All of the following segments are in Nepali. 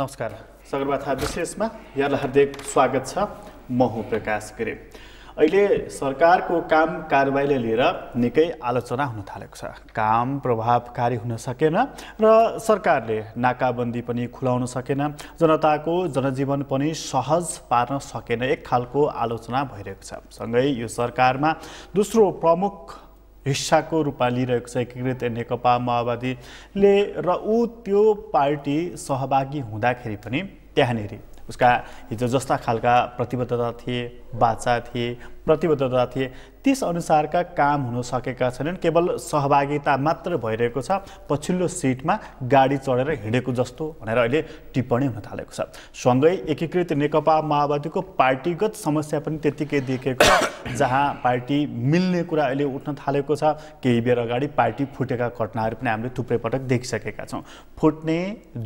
नमस्कार सगरमाथा विशेषमा यहाँलाई हार्दिक स्वागत छ म हुँ प्रकाश गिरे अहिले सरकारको काम कारवाहीले लिएर निकै आलोचना हुन थालेको छ काम प्रभावकारी हुन सकेन र सरकारले नाकाबन्दी पनि खुलाउन सकेन जनताको जनजीवन पनि सहज पार्न सकेन एक खालको आलोचना भइरहेको छ सँगै यो सरकारमा दोस्रो प्रमुख हिस्साको रूपमा लिइरहेको छ एकीकृत नेकपा माओवादीले र ऊ त्यो पार्टी सहभागी हुँदाखेरि पनि त्यहाँनिर उसका हिजो जस्ता खालका प्रतिबद्धता थिए बाचा थिए प्रतिबद्धता थिए अनुसारका काम हुन सकेका छैनन् केवल सहभागिता मात्र भइरहेको छ पछिल्लो सिटमा गाडी चढेर हिँडेको जस्तो भनेर अहिले टिप्पणी हुन थालेको छ सँगै एकीकृत नेकपा माओवादीको पार्टीगत समस्या पनि त्यत्तिकै देखिएको छ जहाँ पार्टी मिल्ने कुरा अहिले उठ्न थालेको छ केही बेर अगाडि पार्टी फुटेका घटनाहरू पनि हामीले थुप्रै पटक देखिसकेका छौँ फुट्ने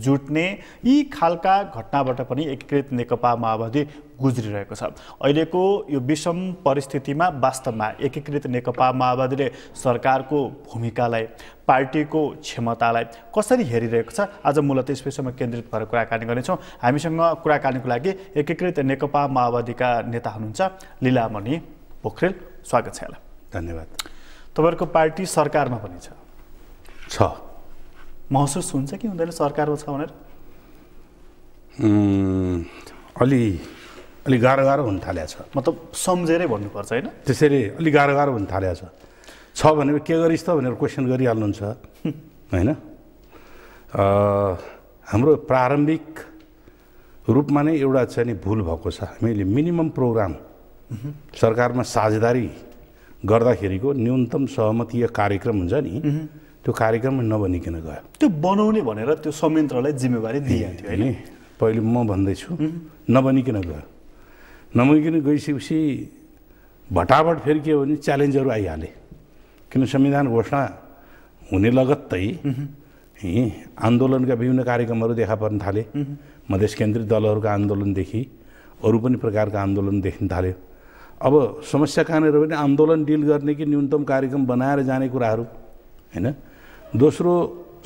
जुट्ने यी खालका घटनाबाट पनि एकीकृत नेकपा माओवादी गुज्रिरहेको छ अहिलेको यो विषम परिस्थितिमा वास्तवमा एकीकृत नेकपा माओवादीले सरकारको भूमिकालाई पार्टीको क्षमतालाई कसरी हेरिरहेको छ आज मूलत यस विषयमा केन्द्रित भएर कुराकानी गर्नेछौँ हामीसँग कुराकानीको लागि एकीकृत नेकपा माओवादीका नेता हुनुहुन्छ लीलामणि पोखरेल स्वागत छ यहाँलाई धन्यवाद तपाईँहरूको पार्टी सरकारमा पनि छ छ महसुस हुन्छ कि हुँदैन सरकारमा छ भनेर अलि अलिक गाह्रो गाह्रो हुन थालिएको छ मतलब सम्झेरै भन्नुपर्छ होइन त्यसरी अलिक गाह्रो गाह्रो हुन थालिएको छ भने के गरिस् त भनेर क्वेसन गरिहाल्नुहुन्छ होइन हाम्रो प्रारम्भिक रूपमा नै एउटा चाहिँ नि भुल भएको छ हामीले मिनिमम प्रोग्राम सरकारमा साझेदारी गर्दाखेरिको न्यूनतम सहमतीय कार्यक्रम हुन्छ नि त्यो कार्यक्रम नबनिकन गयो त्यो बनाउने भनेर त्यो संयन्त्रलाई जिम्मेवारी दिइहाल्थ्यो होइन पहिले म भन्दैछु नबनिकन गयो नमुकिन गइसकेपछि भटाभट फेरि के हो भने च्यालेन्जहरू आइहाले किन संविधान घोषणा हुने लगत्तै आन्दोलनका विभिन्न कार्यक्रमहरू देखा पर्न थाले मधेस केन्द्रित दलहरूको आन्दोलनदेखि अरू पनि प्रकारका आन्दोलन देखिन थाल्यो अब समस्या कहाँनिर पनि आन्दोलन डिल गर्ने कि न्यूनतम कार्यक्रम बनाएर जाने कुराहरू होइन दोस्रो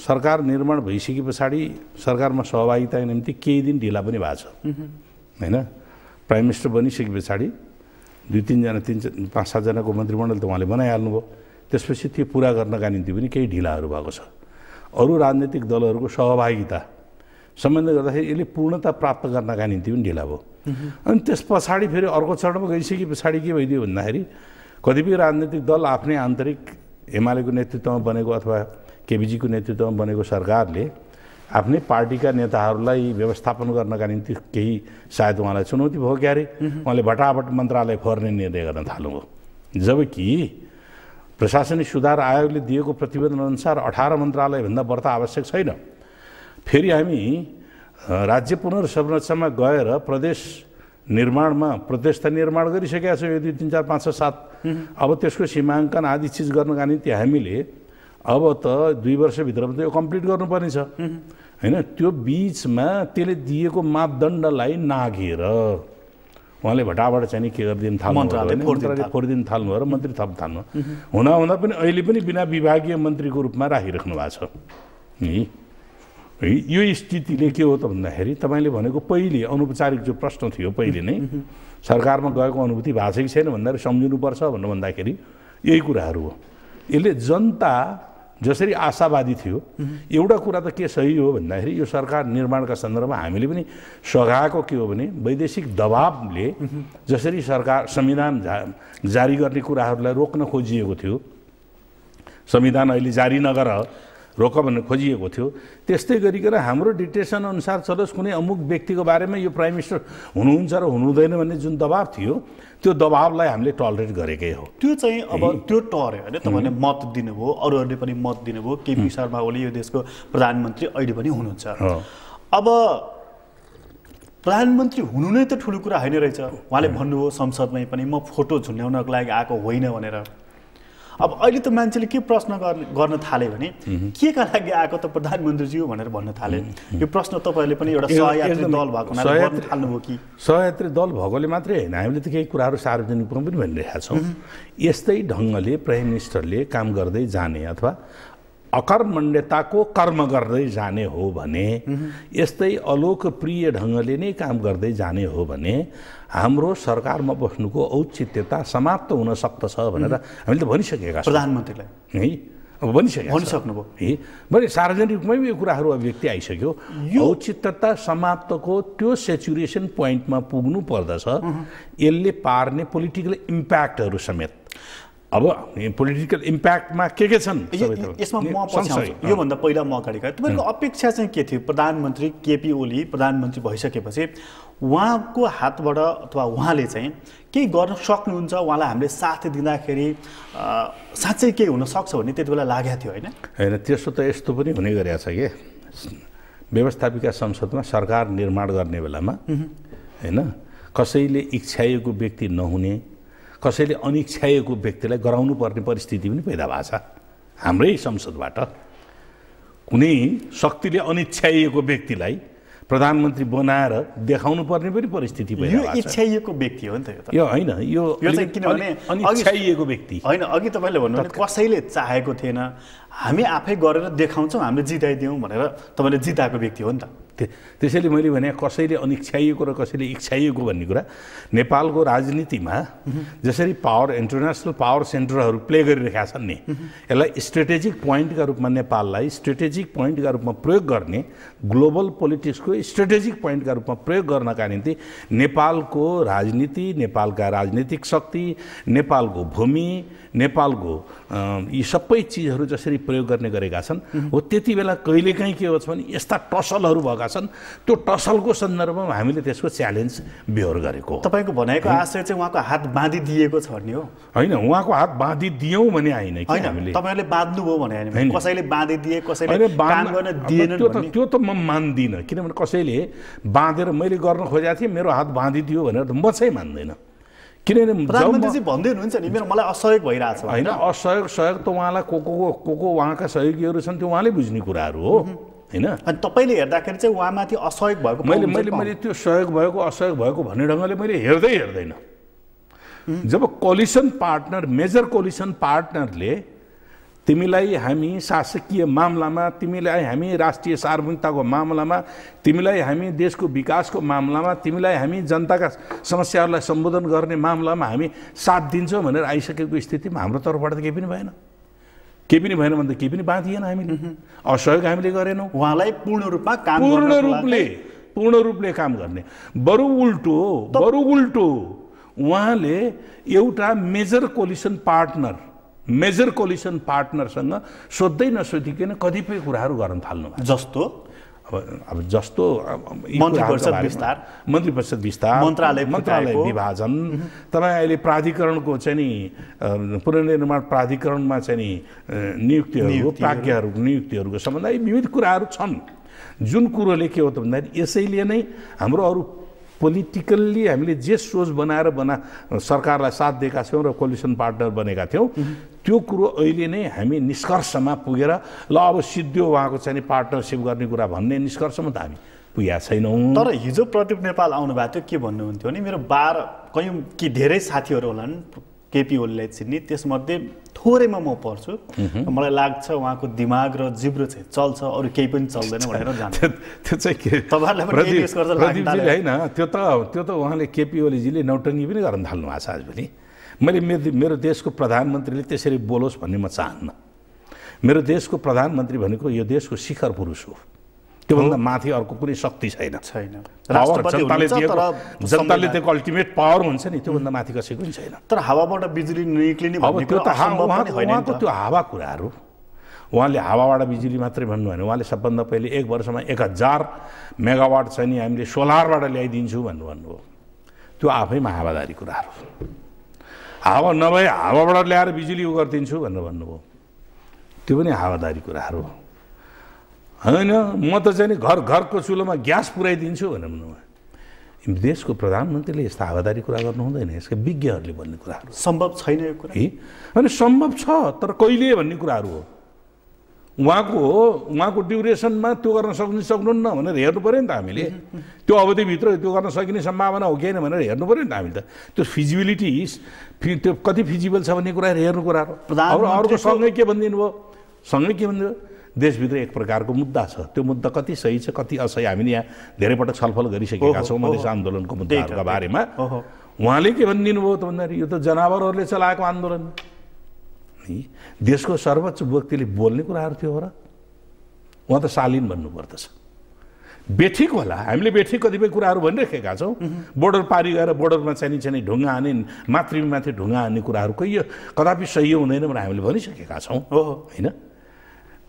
सरकार निर्माण भइसके पछाडि सरकारमा सहभागिताको निम्ति केही दिन ढिला पनि भएको छ होइन प्राइम मिनिस्टर बनिसके पछाडि दुई तिनजना तिन पाँच सातजनाको मन्त्रीमण्डल त उहाँले बनाइहाल्नुभयो त्यसपछि त्यो पुरा गर्नका निम्ति पनि केही ढिलाहरू भएको छ अरू राजनैतिक दलहरूको सहभागिता सम्बन्ध गर्दाखेरि यसले पूर्णता प्राप्त गर्नका निम्ति पनि ढिला भयो अनि त्यस पछाडि फेरि अर्को चरणमा गइसके पछाडि के भइदियो भन्दाखेरि कतिपय राजनैतिक दल आफ्नै आन्तरिक एमालेको नेतृत्वमा बनेको अथवा केबिजीको नेतृत्वमा बनेको सरकारले आफ्नै पार्टीका नेताहरूलाई व्यवस्थापन गर्नका निम्ति केही सायद उहाँलाई चुनौती भयो क्यारे उहाँले भटाभट मन्त्रालय फर्ने निर्णय गर्न थाल्नुभयो जबकि प्रशासनिक सुधार आयोगले दिएको प्रतिवेदन अनुसार अठार मन्त्रालयभन्दा व्रत आवश्यक छैन फेरि हामी राज्य पुनर्संरचनामा गएर प्रदेश निर्माणमा प्रदेश त निर्माण गरिसकेका छौँ यो दुई तिन चार पाँच छ सात अब त्यसको सीमाङ्कन आदि चिज गर्नका निम्ति हामीले अब त दुई वर्षभित्रमा त यो कम्प्लिट गर्नुपर्ने छ होइन त्यो बिचमा त्यसले दिएको मापदण्डलाई नाघेर उहाँले भटाबाट चाहिँ नि के गरिदिनु थाल्नु खोरिदिनु फोरिदिनु थाल्नु र मन्त्री थप थाल्नु हुँदाहुँदा पनि अहिले पनि बिना विभागीय मन्त्रीको रूपमा राखिराख्नु भएको छ नि यो स्थितिले के हो त भन्दाखेरि तपाईँले भनेको पहिले अनौपचारिक जो प्रश्न थियो पहिले नै सरकारमा गएको अनुभूति भएको छ कि छैन भन्दाखेरि सम्झिनुपर्छ भन्नु भन्दाखेरि यही कुराहरू हो यसले जनता जसरी आशावादी थियो एउटा कुरा त के सही हो भन्दाखेरि यो सरकार निर्माणका सन्दर्भमा हामीले पनि सघाएको के हो भने वैदेशिक दबावले जसरी सरकार संविधान जा जारी गर्ने कुराहरूलाई रोक्न खोजिएको थियो संविधान अहिले जारी नगर रोक भनेर खोजिएको थियो त्यस्तै गरिकन हाम्रो डिटेसन अनुसार चलोस् कुनै अमुक व्यक्तिको बारेमा यो प्राइम मिनिस्टर हुनुहुन्छ र हुनुहुँदैन भन्ने जुन दबाब थियो त्यो दबाबलाई हामीले टलरेट गरेकै हो त्यो चाहिँ अब त्यो टर्यो होइन तपाईँले मत दिनुभयो अरूहरूले पनि मत दिनुभयो केपी शर्मा ओली यो देशको प्रधानमन्त्री अहिले पनि हुनुहुन्छ अब प्रधानमन्त्री हुनु नै त ठुलो कुरा होइन रहेछ उहाँले भन्नुभयो संसदमै पनि म फोटो झुन्ड्याउनको लागि आएको होइन भनेर अब अहिले त मान्छेले के प्रश्न गर्ने गर्न थाले भने के का लागि आएको त प्रधानमन्त्रीज्यू भनेर भन्न थाले यो प्रश्न तपाईँहरूले पनि एउटा सहयात्री दल भएको थाल्नुभयो कि सहयात्री दल भएकोले मात्रै होइन हामीले त केही कुराहरू सार्वजनिक पनि भनिरहेका छौँ यस्तै ढङ्गले प्राइम मिनिस्टरले काम गर्दै जाने अथवा अकर्मण्यताको कर्म गर्दै जाने हो भने यस्तै अलोकप्रिय ढङ्गले नै काम गर्दै जाने हो भने हाम्रो सरकारमा बस्नुको औचित्यता समाप्त हुन सक्दछ भनेर हामीले त भनिसकेका छौँ प्रधानमन्त्रीलाई है अब भनिसक्यो भनिसक्नुभयो है भने सार्वजनिक रूपमै यो कुराहरू अभिव्यक्ति आइसक्यो यो औचित्यता समाप्तको त्यो सेचुरेसन पोइन्टमा पुग्नु पर्दछ यसले पार्ने पोलिटिकल इम्प्याक्टहरू समेत अब पोलिटिकल इम्प्याक्टमा के के छन् यसमा म पछ्याउँछु योभन्दा पहिला म अगाडि गएँ तपाईँको अपेक्षा चाहिँ के थियो प्रधानमन्त्री केपी ओली प्रधानमन्त्री भइसकेपछि उहाँको हातबाट अथवा उहाँले चाहिँ केही गर्न सक्नुहुन्छ उहाँलाई हामीले साथ दिँदाखेरि साँच्चै केही हुनसक्छ भन्ने त्यति बेला लागेको थियो होइन होइन त्यस्तो त यस्तो पनि हुने गरेको छ कि व्यवस्थापिका संसदमा सरकार निर्माण गर्ने बेलामा होइन कसैले इच्छाएको व्यक्ति नहुने कसैले अनिच्छाएको व्यक्तिलाई गराउनु पर्ने परिस्थिति पनि पैदा भएको छ हाम्रै संसदबाट कुनै शक्तिले अनिच्छाइएको व्यक्तिलाई प्रधानमन्त्री बनाएर देखाउनु पर्ने पनि परिस्थिति यो इच्छाइएको व्यक्ति हो नि त यो होइन यो चाहिँ किनभने व्यक्ति होइन अघि तपाईँले भन्नु कसैले चाहेको थिएन हामी आफै गरेर देखाउँछौँ हामीले जिताइदिउँ भनेर तपाईँले जिताएको व्यक्ति हो नि त त्यसैले मैले भने कसैले अनिच्छाइएको र कसैले इच्छाइएको भन्ने कुरा नेपालको राजनीतिमा जसरी पावर इन्टरनेसनल पावर सेन्टरहरू प्ले गरिरहेका छन् नि यसलाई स्ट्रेटेजिक पोइन्टका रूपमा नेपाललाई स्ट्रेटेजिक पोइन्टका रूपमा प्रयोग गर्ने ग्लोबल पोलिटिक्सको स्ट्रेटेजिक पोइन्टका रूपमा प्रयोग गर्नका निम्ति नेपालको राजनीति नेपालका राजनीतिक शक्ति नेपालको भूमि नेपालको यी सबै चिजहरू जसरी प्रयोग गर्ने गरेका छन् हो त्यति बेला कहिलेकाहीँ के होस् भने यस्ता टसलहरू भएका छन् त्यो टसलको सन्दर्भमा हामीले त्यसको च्यालेन्ज बेहोर गरेको तपाईँको भनाइको आशय चाहिँ उहाँको हात बाँधिदिएको छ नि हो होइन उहाँको हात बाँधिदियौँ भने होइन हामीले तपाईँहरूले बाँध्नुभयो भने कसैले बाँधिदिए कसैले दिएन त्यो त त्यो त म मान्दिनँ किनभने कसैले बाँधेर मैले गर्न खोजेको थिएँ मेरो हात बाँधिदियो भनेर त म चाहिँ मान्दैन किनभने प्रधानमन्त्रीजी भन्दै हुनुहुन्छ नि मेरो मलाई असहयोग भइरहेको छ होइन असहयोग सहयोग त उहाँलाई को को को को उहाँका सहयोगीहरू छन् त्यो उहाँले बुझ्ने कुराहरू हो होइन अनि तपाईँले हेर्दाखेरि चाहिँ उहाँमाथि असहयोग भएको मैले मैले मैले त्यो सहयोग भएको असहयोग भएको भन्ने ढङ्गले मैले हेर्दै हेर्दैन जब कोलिसन पार्टनर मेजर कोलिसन पार्टनरले तिमीलाई हामी शासकीय मामलामा तिमीलाई हामी राष्ट्रिय सार्वजनिकताको मामलामा तिमीलाई हामी देशको विकासको मामलामा तिमीलाई हामी जनताका समस्याहरूलाई सम्बोधन गर्ने मामलामा हामी साथ दिन्छौँ भनेर आइसकेको स्थितिमा हाम्रो तर्फबाट त केही पनि भएन केही पनि भएन भने त केही पनि बाँधिएन हामीले असहयोग हामीले गरेनौँ उहाँलाई पूर्ण रूपमा काम पूर्ण रूपले पूर्ण रूपले काम गर्ने बरु उल्टो बरु उल्टो उहाँले एउटा major coalition partner major coalition पार्टनरसँग सोध्दै नसोधिकन कतिपय कुराहरू गर्न थाल्नु जस्तो अब अब जस्तो मन्त्री परिषद विस्तार मन्त्रालय मन्त्रालय विभाजन तपाईँ अहिले प्राधिकरणको चाहिँ नि पुनर्निर्माण प्राधिकरणमा चाहिँ नि नियुक्तिहरू प्राज्ञाहरूको नियुक्तिहरूको सम्बन्ध विविध कुराहरू छन् जुन कुरोले के हो त भन्दाखेरि यसैले नै हाम्रो अरू पोलिटिकल्ली हामीले जे सोच बनाएर बना सरकारलाई साथ दिएका छौँ र कोलिसन पार्टनर बनेका थियौँ त्यो कुरो अहिले नै हामी निष्कर्षमा पुगेर ल अब सिद्धियो उहाँको चाहिँ पार्टनरसिप गर्ने कुरा भन्ने निष्कर्षमा त हामी पुगेका छैनौँ तर हिजो प्रदीप नेपाल आउनुभएको थियो के भन्नुहुन्थ्यो भने मेरो बाह्र कयौँ कि धेरै साथीहरू होलान् केपी ओलीलाई चिन्ने त्यसमध्ये थोरैमा म पढ्छु मलाई लाग्छ उहाँको दिमाग र जिब्रो चाहिँ चल्छ अरू केही पनि चल्दैन भनेर जान्छ त्यो चाहिँ के होइन त्यो त त्यो त उहाँले केपी ओलीजीले नौटङ्गी पनि गर्न थाल्नु भएको छ आजभोलि मैले मेरो मेरो देशको प्रधानमन्त्रीले त्यसरी बोलोस् भन्ने म चाहन्न मेरो देशको प्रधानमन्त्री भनेको यो देशको शिखर पुरुष हो त्योभन्दा माथि अर्को कुनै शक्ति छैन छैन जनताले दिएको जनताले दिएको अल्टिमेट पावर हुन्छ नि त्योभन्दा माथि कसैको पनि छैन तर हावाबाट बिजुली निक्लिने अब त्यो उहाँको त्यो हावा कुराहरू उहाँले हावाबाट बिजुली मात्रै भन्नु भने उहाँले सबभन्दा पहिले एक वर्षमा एक हजार मेगावाट चाहिँ नि हामीले सोलरबाट ल्याइदिन्छु भन्नु भन्नुभयो त्यो आफैमा हावादारी कुराहरू हावा नभए हावाबाट ल्याएर बिजुली उ गरिदिन्छु भनेर भन्नुभयो त्यो पनि हावादारी कुराहरू हो होइन म त चाहिँ नि घर घरको चुलोमा ग्यास पुऱ्याइदिन्छु भनेर भन्नुभयो देशको प्रधानमन्त्रीले यस्ता हावादारी कुरा गर्नु हुँदैन यसका विज्ञहरूले भन्ने कुराहरू सम्भव छैन यो कुरा अनि सम्भव छ तर कहिले भन्ने कुराहरू हो उहाँको हो उहाँको ड्युरेसनमा त्यो गर्न सक्नु सक्नुहुन्न भनेर हेर्नु पऱ्यो नि त हामीले त्यो अवधिभित्र त्यो गर्न सकिने सम्भावना हो कि भनेर हेर्नु पऱ्यो नि त हामीले त त्यो फिजिबिलिटी त्यो कति फिजिबल छ भन्ने कुराहरू हेर्नु कुराहरू अर्को सँगै के भनिदिनु भयो सँगै के भनिदिनु भयो देशभित्र एक प्रकारको मुद्दा छ त्यो मुद्दा कति सही छ कति असही हामीले यहाँ धेरै पटक छलफल गरिसकेका छौँ मधेस आन्दोलनको मुद्दाहरूको बारेमा उहाँले के भनिदिनु भयो त भन्दाखेरि यो त जनावरहरूले चलाएको आन्दोलन देशको सर्वोच्च व्यक्तिले बोल्ने कुराहरू थियो हो र उहाँ त शालीन भन्नुपर्दछ बेठिक होला हामीले बेठिक कतिपय कुराहरू भनिरहेका छौँ बोर्डर पारी गएर बोर्डरमा चाहिने चाहिने ढुङ्गा हाने मातृमाथि ढुङ्गा हान्ने कुराहरू कहिले कदापि सही हुँदैन भनेर हामीले भनिसकेका छौँ होइन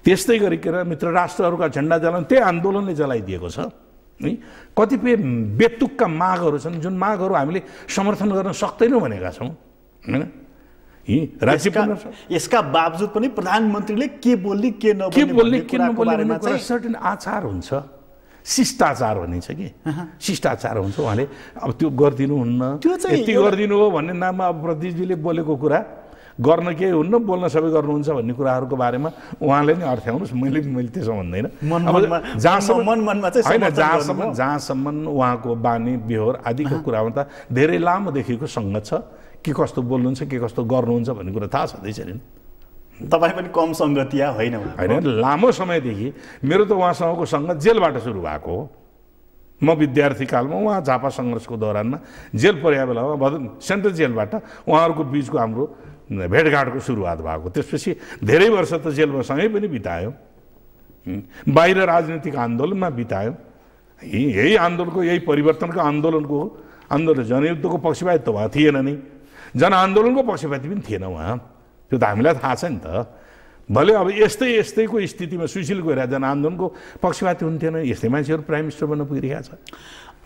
त्यस्तै गरिकन मित्र राष्ट्रहरूका झन्डा जलाउन त्यही आन्दोलनले जलाइदिएको छ है कतिपय बेतुकका मागहरू छन् जुन मागहरू हामीले समर्थन गर्न सक्दैनौँ भनेका छौँ होइन यसका बावजुद पनि प्रधानमन्त्रीले के बोल्ने के के बोल्ने के नबोल्ने सर्टन आचार हुन्छ शिष्टाचार भनिन्छ कि शिष्टाचार हुन्छ उहाँले अब त्यो हुन्न त्यो चाहिँ गरिदिनु हो भन्ने नाममा अब प्रदीपजीले बोलेको कुरा गर्न केही हुन्न बोल्न सबै गर्नुहुन्छ भन्ने कुराहरूको बारेमा उहाँले नै अर्थ्याउनुहोस् मैले मैले त्यसो भन्दैन होइन जहाँसम्म जहाँसम्म उहाँको बानी बेहोर आदिको कुरामा त धेरै लामोदेखिको सङ्गत छ के कस्तो बोल्नुहुन्छ के कस्तो गर्नुहुन्छ भन्ने कुरा थाहा छँदैछ नि तपाईँ पनि कम सङ्गतिया होइन होइन लामो समयदेखि मेरो त उहाँसँगको सङ्गत जेलबाट सुरु भएको हो म विद्यार्थी कालमा उहाँ झापा सङ्घर्षको दौरानमा जेल पर्या बेलामा भदन सेन्ट्रल जेलबाट उहाँहरूको बिचको हाम्रो भेटघाटको सुरुवात भएको त्यसपछि धेरै वर्ष त जेलमा सँगै पनि बितायो बाहिर राजनीतिक आन्दोलनमा बितायो यही आन्दोलनको यही परिवर्तनको आन्दोलनको आन्दोलन जनयुद्धको पक्षपात त उहाँ थिएन नै जनआन्दोलनको पक्षपाती पनि थिएन उहाँ त्यो त हामीलाई थाहा छ नि त भले अब यस्तै यस्तैको स्थितिमा सुशील गएर जनआन्दोलनको पक्षपाती हुन्थेन यस्तै मान्छेहरू प्राइम मिनिस्टर बन्न पुगिरहेको छ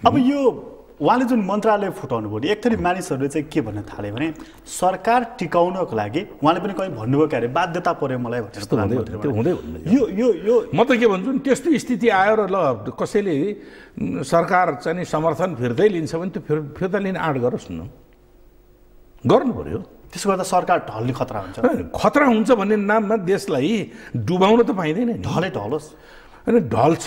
अब यो उहाँले जुन मन्त्रालय फुटाउनु भयो एक थरी मानिसहरूले चाहिँ के भन्न थाले भने सरकार टिकाउनको लागि उहाँले पनि कहीँ भन्नुभयो क्या अरे बाध्यता पऱ्यो मलाई यो यो यो म त के भन्छु नि त्यस्तो स्थिति आयो र ल कसैले सरकार चाहिँ समर्थन फिर्दै लिन्छ भने त्यो फिर्ता लिने आँट गरोस् न गर्नु पऱ्यो त्यसो गर्दा सरकार ढल्ने खतरा हुन्छ खतरा हुन्छ भन्ने नाममा देशलाई डुबाउन त पाइँदैन ढलै ढलोस् होइन ढल्छ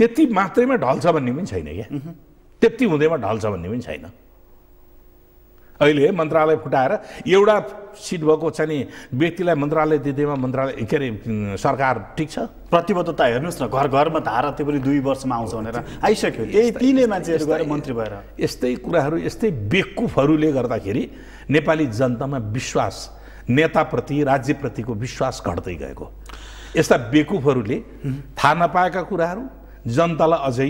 त्यति मात्रैमा ढल्छ भन्ने पनि छैन क्या त्यति हुँदैमा ढल्छ भन्ने पनि छैन अहिले मन्त्रालय फुटाएर एउटा सिट भएको छ नि व्यक्तिलाई मन्त्रालय दिँदैमा मन्त्रालय के अरे सरकार ठिक छ प्रतिबद्धता हेर्नुहोस् न घर घरमा धारा त्यो पनि दुई वर्षमा आउँछ भनेर आइसक्यो यही तिनै मान्छेहरू गएर मन्त्री भएर यस्तै कुराहरू यस्तै बेकुफहरूले गर्दाखेरि नेपाली जनतामा विश्वास नेताप्रति राज्यप्रतिको विश्वास घट्दै गएको यस्ता बेकुफहरूले थाहा नपाएका कुराहरू जनतालाई अझै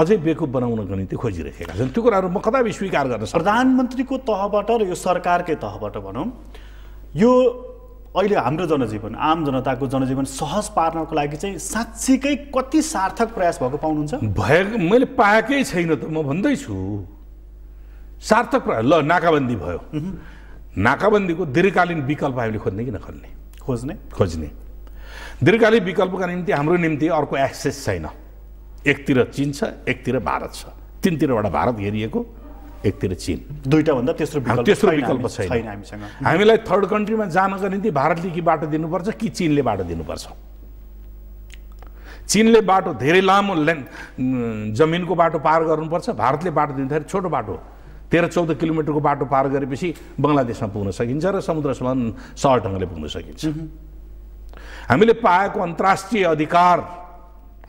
अझै बेकुब बनाउनको निम्ति खोजिरहेका छन् त्यो कुराहरू म कदापि स्वीकार गर्न प्रधानमन्त्रीको तहबाट र यो सरकारकै तहबाट भनौँ यो अहिले हाम्रो जनजीवन आम जनताको जनजीवन सहज पार्नको लागि चाहिँ साँच्चीकै कति सार्थक प्रयास भएको पाउनुहुन्छ भए मैले पाएकै छैन त म भन्दैछु सार्थक प्रयास ल नाकाबन्दी भयो नाकाबन्दीको दीर्घकालीन विकल्प हामीले खोज्ने कि नखोज्ने खोज्ने खोज्ने दीर्घकालीन विकल्पका निम्ति हाम्रो निम्ति अर्को एक्सेस छैन एकतिर चिन छ एकतिर भारत छ तिनतिरबाट भारत हेरिएको एकतिर चिन भन्दा तेस्रो तेस्रो विकल्प छैन हामीसँग हामीलाई थर्ड कन्ट्रीमा जानको निम्ति भारतले कि बाटो दिनुपर्छ कि चिनले बाटो दिनुपर्छ चिनले बाटो धेरै लामो लेन्थ जमिनको बाटो पार गर्नुपर्छ भारतले बाटो दिँदाखेरि छोटो बाटो तेह्र चौध किलोमिटरको बाटो पार गरेपछि बङ्गलादेशमा पुग्न सकिन्छ र समुद्रसम्म सहर ढङ्गले पुग्न सकिन्छ हामीले पाएको अन्तर्राष्ट्रिय अधिकार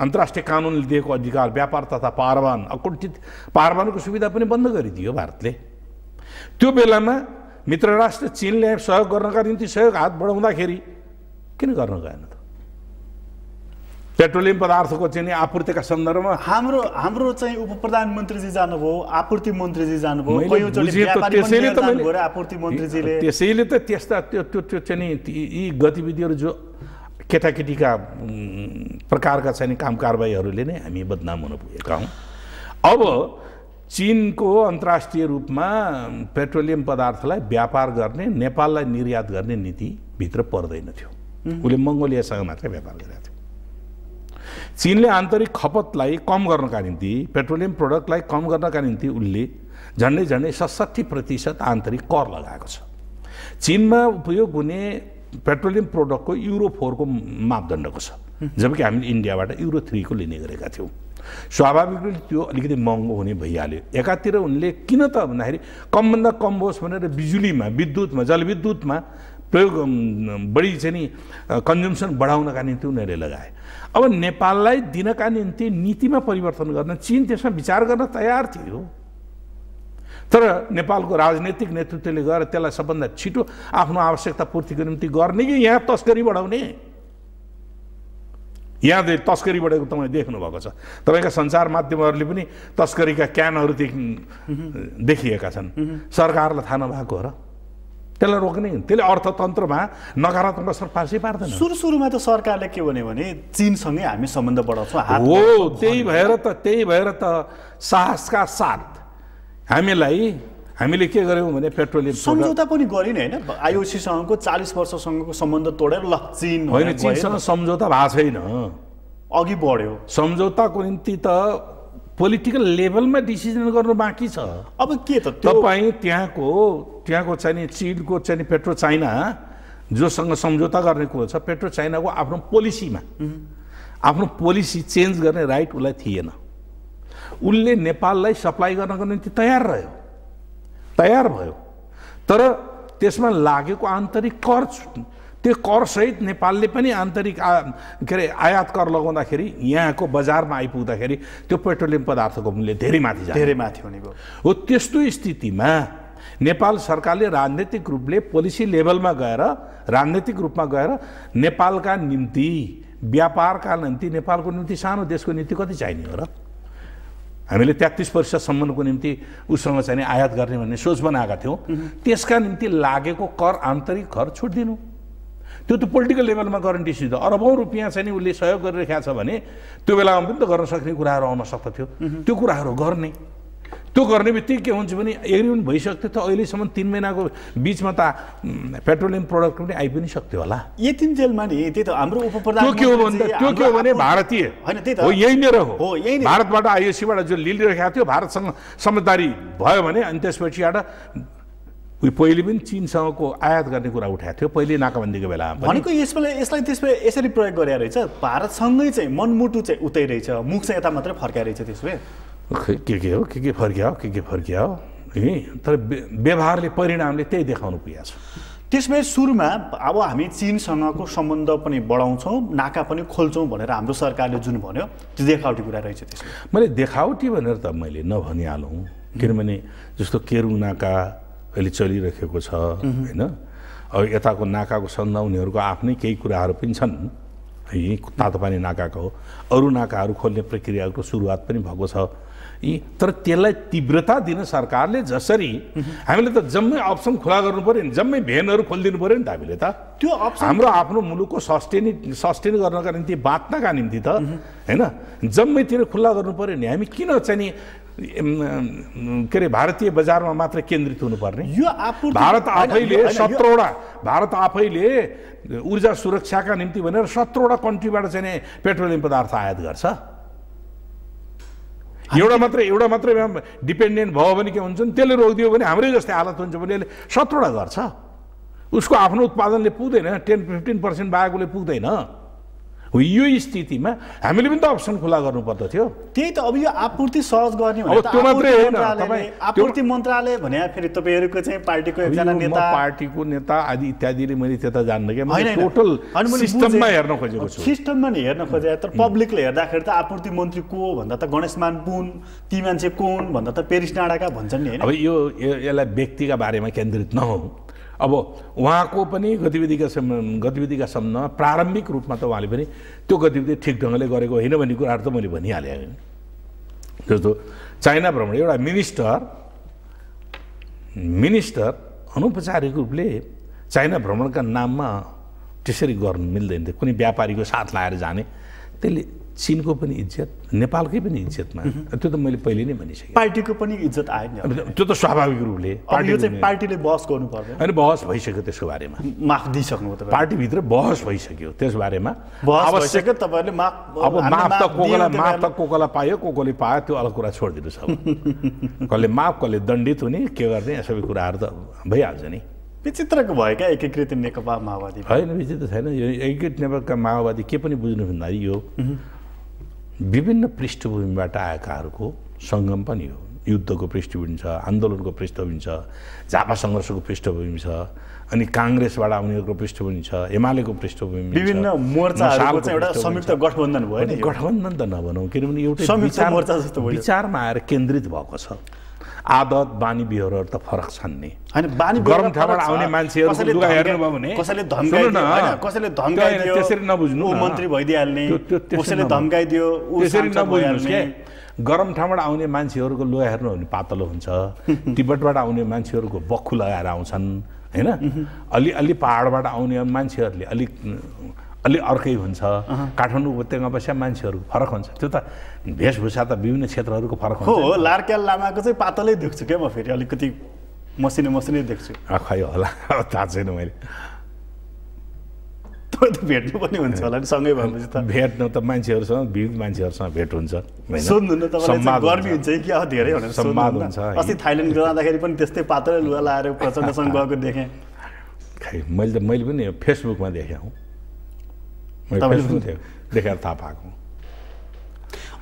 अन्तर्राष्ट्रिय कानुनले दिएको अधिकार व्यापार तथा पारवान अकुण्ठित पारवानको सुविधा पनि बन्द गरिदियो भारतले त्यो बेलामा मित्र राष्ट्र चिनले सहयोग गर्नका निम्ति सहयोग हात बढाउँदाखेरि किन गर्न गएन त पेट्रोलियम पदार्थको चाहिँ आपूर्तिका सन्दर्भमा हाम्रो हाम्रो चाहिँ उप प्रधानमन्त्रीजी जानुभयो आपूर्ति मन्त्रीजी जानुभयो त्यसैले त त्यस्ता त्यो त्यो त्यो चाहिँ यी गतिविधिहरू जो केटाकेटीका प्रकारका चाहिँ काम कारवाहीहरूले नै हामी बदनाम हुन पुगेका हौँ अब चिनको अन्तर्राष्ट्रिय रूपमा पेट्रोलियम पदार्थलाई व्यापार गर्ने नेपाललाई निर्यात गर्ने नीतिभित्र पर्दैन थियो उसले मङ्गोलियासँग मात्रै व्यापार गरेका थियो चिनले आन्तरिक खपतलाई कम गर्नका निम्ति पेट्रोलियम प्रडक्टलाई कम गर्नका निम्ति उसले झन्डै झन्डै सतसट्ठी प्रतिशत आन्तरिक कर लगाएको छ चिनमा उपयोग हुने पेट्रोलियम प्रडक्टको युरो फोरको मापदण्डको छ जबकि हामीले इन्डियाबाट युरो थ्रीको लिने गरेका थियौँ स्वाभाविक रूपले त्यो अलिकति महँगो हुने भइहाल्यो एकातिर उनले किन त भन्दाखेरि कमभन्दा कम होस् भनेर बिजुलीमा विद्युतमा जलविद्युतमा प्रयोग बढी चाहिँ नि कन्ज्युम्सन बढाउनका निम्ति उनीहरूले लगाए अब नेपाललाई दिनका निम्ति नीतिमा परिवर्तन गर्न चिन त्यसमा विचार गर्न तयार थियो तर नेपालको राजनैतिक नेतृत्वले गएर त्यसलाई सबभन्दा छिटो आफ्नो आवश्यकता पूर्तिको निम्ति गर्ने कि यहाँ तस्करी बढाउने यहाँ बढेको तस्करीबाट तपाईँ भएको छ तपाईँका सञ्चार माध्यमहरूले पनि तस्करीका क्यानहरू देखिएका छन् सरकारलाई थाहा नभएको हो र त्यसलाई रोक्ने त्यसले अर्थतन्त्रमा नकारात्मक असर पार्सै पार्दैन सुरु सुरुमा त सरकारले के भन्यो भने चिनसँगै हामी सम्बन्ध बढाउँछौँ हो त्यही भएर त त्यही भएर त साहसका साथ हामीलाई हामीले के गर्यौँ भने पेट्रोलियम सम्झौता पनि गरिने होइन आइओसीसँगको चालिस वर्षसँगको सम्बन्ध तोडेर ल चिन होइन चिनसँग सम्झौता भएको छैन अघि बढ्यो सम्झौताको निम्ति त पोलिटिकल लेभलमा डिसिजन गर्नु बाँकी छ अब के त तपाईँ त्यहाँको त्यहाँको चाहिने चिनको चाहिने पेट्रो चाइना जोसँग सम्झौता गर्ने कुरो छ पेट्रो चाइनाको आफ्नो पोलिसीमा आफ्नो पोलिसी चेन्ज गर्ने राइट उसलाई थिएन उसले नेपाललाई सप्लाई गर्नको निम्ति तयार रह्यो तयार भयो तर त्यसमा लागेको आन्तरिक कर त्यो करसहित नेपालले पनि आन्तरिक आ के अरे आयात कर लगाउँदाखेरि यहाँको बजारमा आइपुग्दाखेरि त्यो पेट्रोलियम पदार्थको मूल्य धेरै माथि धेरै माथि हुने भयो हो त्यस्तो स्थितिमा नेपाल सरकारले राजनैतिक रूपले पोलिसी लेभलमा गएर राजनैतिक रूपमा गएर नेपालका निम्ति व्यापारका निम्ति नेपालको निम्ति सानो देशको निम्ति कति चाहिने हो र हामीले तेत्तिस वर्षसम्मको निम्ति उसँग चाहिँ आयात गर्ने भन्ने सोच बनाएका थियौँ त्यसका निम्ति लागेको कर आन्तरिक कर दिनु त्यो त पोलिटिकल लेभलमा गरेन्टी सिधो अरबौँ रुपियाँ चाहिँ उसले सहयोग गरिरहेको छ भने त्यो बेलामा पनि त गर्न सक्ने कुराहरू आउन सक्दथ्यो त्यो कुराहरू गर्ने त्यो गर्ने बित्तिकै के हुन्छ भने एग्रिमेन्ट भइसक्थ्यो त अहिलेसम्म तिन महिनाको बिचमा त पेट्रोलियम प्रडक्ट पनि आइ पनि सक्थ्यो होला यतिन्जेलमा नि त्यही त हाम्रो त्यो के हो भने त्यो के हो भने भारतीय होइन त्यही त हो यही भारतबाट आइएसीबाट जो लिलिरहेको थियो भारतसँग समझदारी भयो भने अनि त्यसपछिबाट पहिले पनि चिनसँगको आयात गर्ने कुरा उठाएको थियो पहिले नाकाबन्दीको बेलामा भनेको यसमा यसलाई त्यसमा यसरी प्रयोग गरे रहेछ भारतसँगै चाहिँ मनमुटु चाहिँ उतै रहेछ मुख चाहिँ यता मात्रै फर्काइरहेछ त्यसमा के के हो के के फर्कियो के के फर्किया हो है तर व्यवहारले परिणामले त्यही देखाउनु पुगेको छ त्यसमै सुरुमा अब हामी चिनसँगको सम्बन्ध पनि बढाउँछौँ नाका पनि खोल्छौँ भनेर हाम्रो सरकारले जुन भन्यो त्यो देखावटी कुरा रहेछ त्यसमा मैले देखावटी भनेर त मैले नभनिहालौँ किनभने जस्तो केरुङ नाका अहिले चलिरहेको छ होइन अब यताको नाकाको सन्दर्भ उनीहरूको आफ्नै केही कुराहरू पनि छन् है तातो पानी नाकाको अरू नाकाहरू खोल्ने प्रक्रियाको सुरुवात पनि भएको छ तर त्यसलाई तीव्रता दिन सरकारले जसरी हामीले त जम्मै अप्सन खुला गर्नु पऱ्यो नि जम्मै भेनहरू खोलिदिनु पऱ्यो नि त हामीले त त्यो हाम्रो आफ्नो मुलुकको सस्टेन सस्टेन गर्नका निम्ति बाँच्नका निम्ति त होइन जम्मैतिर खुल्ला गर्नु पऱ्यो नि हामी किन चाहिँ नि के अरे भारतीय बजारमा मात्र केन्द्रित हुनुपर्ने यो आफू भारत आफैले सत्रवटा भारत आफैले ऊर्जा सुरक्षाका निम्ति भनेर सत्रवटा कन्ट्रीबाट चाहिँ पेट्रोलियम पदार्थ आयात गर्छ एउटा मात्रै एउटा मात्रै डिपेन्डेन्ट भयो भने के हुन्छ नि त्यसले रोकिदियो भने हाम्रै जस्तै हालत हुन्छ भने यसले सत्रवटा गर्छ उसको आफ्नो उत्पादनले पुग्दैन टेन फिफ्टिन पर्सेन्ट बाहेकले पुग्दैन यो स्थितिमा हामीले पनि त अप्सन खुला गर्नुपर्दथ्यो त्यही त अब यो आपूर्ति सहज गर्ने त्यो मात्रै होइन आपूर्ति मन्त्रालय भने फेरि तपाईँहरूको चाहिँ पार्टीको एकजना नेता पार्टीको नेता आदि इत्यादिले मैले त्यता जान्न क्या मैले टोटल सिस्टममा हेर्न खोजेको छु सिस्टममा नि हेर्न खोजे तर पब्लिकले हेर्दाखेरि त आपूर्ति मन्त्री को भन्दा त गणेशमान मानपुन ती मान्छे कुन भन्दा त पेरिस डाँडाका भन्छन् नि अब यो यसलाई व्यक्तिका बारेमा केन्द्रित नहो अब उहाँको पनि गतिविधिका सम् गतिविधिका सम्बन्धमा प्रारम्भिक रूपमा त उहाँले पनि त्यो गतिविधि ठिक ढङ्गले गरेको होइन भन्ने कुराहरू त मैले भनिहालेँ जस्तो चाइना भ्रमण एउटा मिनिस्टर मिनिस्टर अनौपचारिक रूपले चाइना भ्रमणका नाममा त्यसरी गर्नु मिल्दैन थियो कुनै व्यापारीको साथ लगाएर जाने त्यसले चिनको पनि इज्जत नेपालकै पनि इज्जतमा त्यो त मैले पहिले नै भनिसकेँ पार्टीको पनि इज्जत आयो नि त्यो त स्वाभाविक रूपले चाहिँ पार्टीले बहस गर्नु पर्यो होइन बहस भइसक्यो त्यसको बारेमा माफ दिइसक्नु त पार्टीभित्र बहस भइसक्यो त्यस बारेमा आवश्यक तपाईँहरूले माफ अब माफ त को कसलाई माफ त को कसलाई पायो को कोले पायो त्यो अलग कुरा छोडिदिनु छ कसले माफ कसले दण्डित हुने के गर्ने सबै कुराहरू त भइहाल्छ नि विचित्रको भयो क्या एकीकृत नेकपा माओवादी होइन विचित्र छैन यो एकीकृत नेकपा माओवादी के पनि बुझ्नु भन्दाखेरि यो विभिन्न पृष्ठभूमिबाट आएकाहरूको सङ्गम पनि हो युद्धको पृष्ठभूमि छ आन्दोलनको पृष्ठभूमि छ झापा सङ्घर्षको पृष्ठभूमि छ अनि काङ्ग्रेसबाट आउनेहरूको पृष्ठभूमि छ एमालेको पृष्ठभूमि विभिन्न एउटा संयुक्त गठबन्धन भयो गठबन्धन त नभनौँ किनभने एउटा विचारमा आएर केन्द्रित भएको छ आदत बानी बिहोरहरू त फरक छन् नि गरम ठाउँबाट आउने मान्छेहरूको लुगा हेर्नु भने पातलो हुन्छ तिब्बतबाट आउने मान्छेहरूको बक्खु लगाएर आउँछन् होइन अलि अलि पहाडबाट आउने मान्छेहरूले अलिक अलि अर्कै हुन्छ काठमाडौँ उपत्यकामा बस्या मान्छेहरू फरक हुन्छ त्यो त वेशभूषा त विभिन्न क्षेत्रहरूको फरक हो लार्क्याल लामाको चाहिँ पातलै देख्छु क्या म फेरि अलिकति मसिनो मसिनै देख्छु खै होला थाहा छैन मैले भेट्नु पनि हुन्छ होला नि सँगै भएपछि त भेट्नु त मान्छेहरूसँग विविध मान्छेहरूसँग भेट हुन्छ गर्मी हुन्छ कि अब धेरै भनेर सम्वाद हुन्छ अस्ति थाइल्यान्ड जाँदाखेरि पनि त्यस्तै पातलै लुगा लाएर प्रचण्डसँग गएको देखेँ खै मैले त मैले पनि फेसबुकमा देखेँ हौ देखाएर देखेर थाहा पाएको